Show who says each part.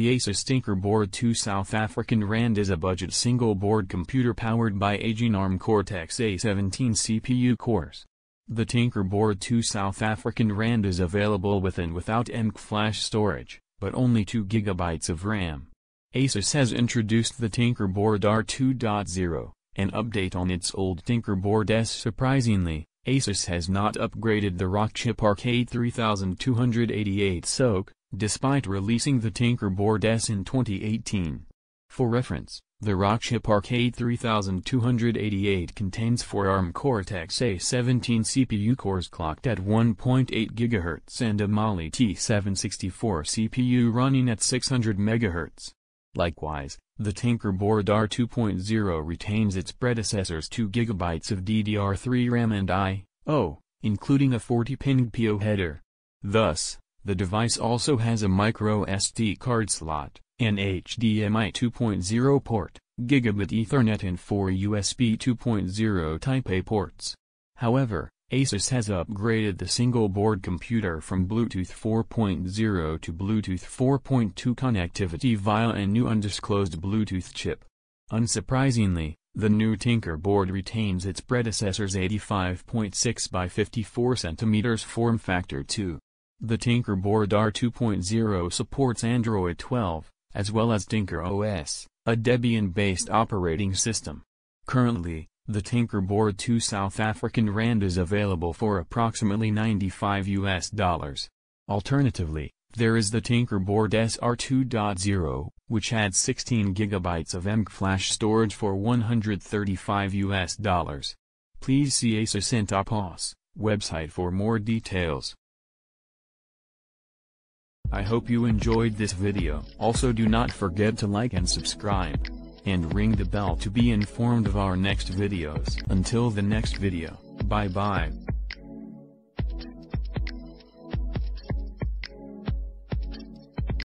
Speaker 1: The Asus Tinkerboard Board 2 South African Rand is a budget single-board computer powered by aging ARM Cortex-A17 CPU cores. The Tinkerboard 2 South African Rand is available with and without EMC flash storage, but only 2 GB of RAM. Asus has introduced the Tinkerboard R2.0, an update on its old Tinkerboard S. Surprisingly, Asus has not upgraded the Rockchip rk 3288 SoC, despite releasing the Tinker Board S in 2018. For reference, the Rockchip Arcade 3288 contains 4-arm Cortex-A17 CPU cores clocked at 1.8 GHz and a Mali T764 CPU running at 600 MHz. Likewise, the Tinker Board R2.0 retains its predecessor's 2 GB of DDR3 RAM and I.O., including a 40-pin PO header. Thus, the device also has a microSD card slot, an HDMI 2.0 port, gigabit Ethernet and four USB 2.0 Type-A ports. However, Asus has upgraded the single-board computer from Bluetooth 4.0 to Bluetooth 4.2 connectivity via a new undisclosed Bluetooth chip. Unsurprisingly, the new Tinker board retains its predecessor's 85.6 by 54 cm form factor too. The Tinkerboard R2.0 supports Android 12, as well as Tinker OS, a Debian-based operating system. Currently, the Tinkerboard 2 South African Rand is available for approximately 95 US dollars. Alternatively, there is the Tinkerboard SR2.0, which has 16 GB of EMC flash storage for 135 US dollars. Please see ASUS and website for more details. I hope you enjoyed this video. Also do not forget to like and subscribe. And ring the bell to be informed of our next videos. Until the next video, bye bye.